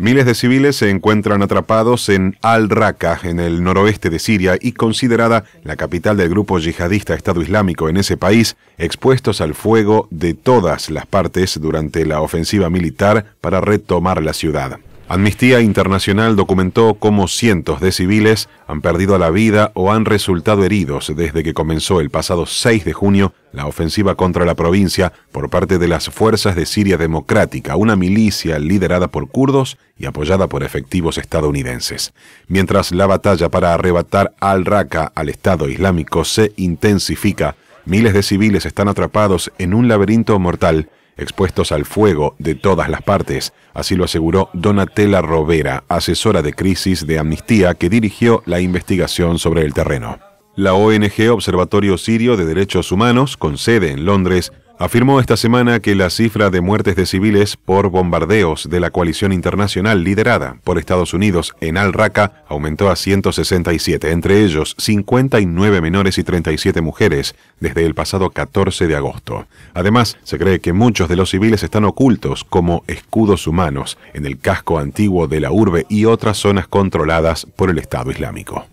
Miles de civiles se encuentran atrapados en Al-Raqqa, en el noroeste de Siria y considerada la capital del grupo yihadista Estado Islámico en ese país, expuestos al fuego de todas las partes durante la ofensiva militar para retomar la ciudad. Amnistía Internacional documentó cómo cientos de civiles han perdido la vida o han resultado heridos desde que comenzó el pasado 6 de junio la ofensiva contra la provincia por parte de las fuerzas de Siria Democrática, una milicia liderada por kurdos y apoyada por efectivos estadounidenses. Mientras la batalla para arrebatar al-Raqqa al Estado Islámico se intensifica, miles de civiles están atrapados en un laberinto mortal expuestos al fuego de todas las partes. Así lo aseguró Donatella Rovera, asesora de crisis de Amnistía que dirigió la investigación sobre el terreno. La ONG Observatorio Sirio de Derechos Humanos, con sede en Londres, afirmó esta semana que la cifra de muertes de civiles por bombardeos de la coalición internacional liderada por Estados Unidos en Al Raqqa aumentó a 167, entre ellos 59 menores y 37 mujeres, desde el pasado 14 de agosto. Además, se cree que muchos de los civiles están ocultos como escudos humanos en el casco antiguo de la urbe y otras zonas controladas por el Estado Islámico.